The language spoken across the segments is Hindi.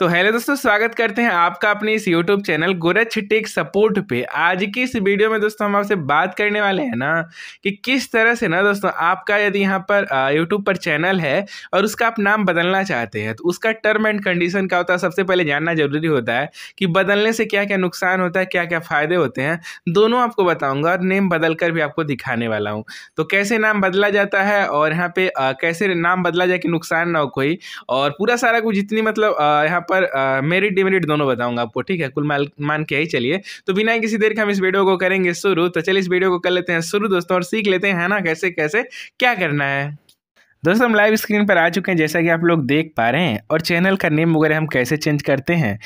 तो हेलो दोस्तों स्वागत करते हैं आपका अपने इस यूट्यूब चैनल गोरच टेक सपोर्ट पे आज की इस वीडियो में दोस्तों हम आपसे बात करने वाले हैं ना कि किस तरह से ना दोस्तों आपका यदि यहाँ पर यूट्यूब पर चैनल है और उसका आप नाम बदलना चाहते हैं तो उसका टर्म एंड कंडीशन क्या होता है सबसे पहले जानना जरूरी होता है कि बदलने से क्या क्या नुकसान होता है क्या क्या फ़ायदे होते हैं दोनों आपको बताऊँगा और नेम बदल कर भी आपको दिखाने वाला हूँ तो कैसे नाम बदला जाता है और यहाँ पर कैसे नाम बदला जाए कि नुकसान ना हो कोई और पूरा सारा कुछ जितनी मतलब यहाँ यहाँ पर मेरिट डिमेरिट दोनों बताऊंगा आपको ठीक है कुल मान के ही चलिए तो बिना किसी देर के हम इस वीडियो को करेंगे शुरू तो चलिए इस वीडियो को कर लेते हैं शुरू दोस्तों और सीख लेते हैं ना कैसे कैसे क्या करना है दोस्तों हम लाइव स्क्रीन पर आ चुके हैं जैसा कि आप लोग देख पा रहे हैं और चैनल का नेम वगैरह हम कैसे चेंज करते हैं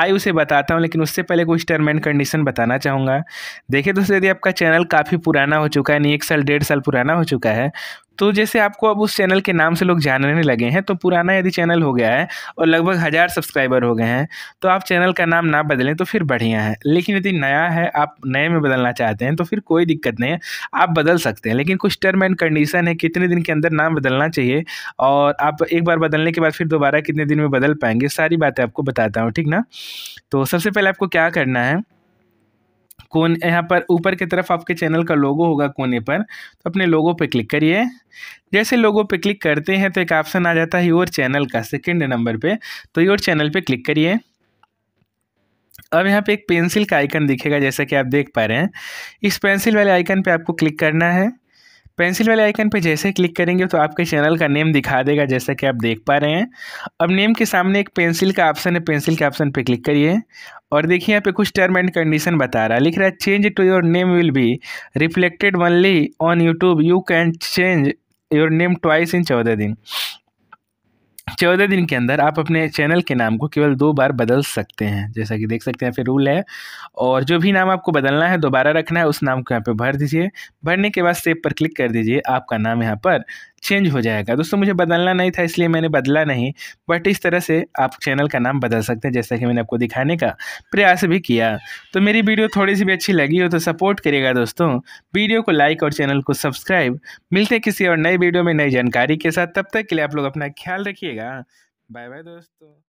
आई उसे बताता हूं लेकिन उससे पहले कुछ टर्म एंड कंडीशन बताना चाहूँगा देखिए दोस्तों यदि आपका चैनल काफ़ी पुराना हो चुका है नहीं एक साल डेढ़ साल पुराना हो चुका है तो जैसे आपको अब उस चैनल के नाम से लोग जानने लगे हैं तो पुराना यदि चैनल हो गया है और लगभग हज़ार सब्सक्राइबर हो गए हैं तो आप चैनल का नाम ना बदलें तो फिर बढ़िया है लेकिन यदि नया है आप नए में बदलना चाहते हैं तो फिर कोई दिक्कत नहीं है आप बदल सकते हैं लेकिन कुछ टर्म एंड कंडीशन है कितने दिन के अंदर नाम बदलना चाहिए और आप एक बार बदलने के बाद फिर दोबारा कितने दिन में बदल पाएंगे सारी बातें आपको बताता हूँ ठीक ना तो सबसे पहले आपको क्या करना है कोन यहाँ पर ऊपर की तरफ आपके चैनल का लोगो होगा कोने पर तो अपने लोगो पे क्लिक करिए जैसे लोगो पे क्लिक करते हैं तो एक ऑप्शन आ जाता है योर चैनल का सेकंड नंबर पे तो योर चैनल पे क्लिक करिए अब यहाँ पे एक पेंसिल का आइकन दिखेगा जैसा कि आप देख पा रहे हैं इस पेंसिल वाले आइकन पे आपको क्लिक करना है पेंसिल वाले आइकन पर जैसे क्लिक करेंगे तो आपके चैनल का नेम दिखा देगा जैसा कि आप देख पा रहे हैं अब नेम के सामने एक पेंसिल का ऑप्शन है पेंसिल के ऑप्शन पर क्लिक करिए और देखिए यहाँ पे कुछ टर्म एंड कंडीशन बता रहा है लिख रहा है change to your name will be reflected only on YouTube you can change your name twice in चौदह दिन चौदह दिन के अंदर आप अपने चैनल के नाम को केवल दो बार बदल सकते हैं जैसा कि देख सकते हैं फिर रूल है और जो भी नाम आपको बदलना है दोबारा रखना है उस नाम को यहाँ पर भर दीजिए भरने के बाद सेव पर क्लिक कर दीजिए आपका नाम यहाँ पर चेंज हो जाएगा दोस्तों मुझे बदलना नहीं था इसलिए मैंने बदला नहीं बट इस तरह से आप चैनल का नाम बदल सकते हैं जैसा कि मैंने आपको दिखाने का प्रयास भी किया तो मेरी वीडियो थोड़ी सी भी अच्छी लगी हो तो सपोर्ट करिएगा दोस्तों वीडियो को लाइक और चैनल को सब्सक्राइब मिलते किसी और नए वीडियो में नई जानकारी के साथ तब तक के लिए आप लोग अपना ख्याल रखिएगा बाय बाय दोस्तों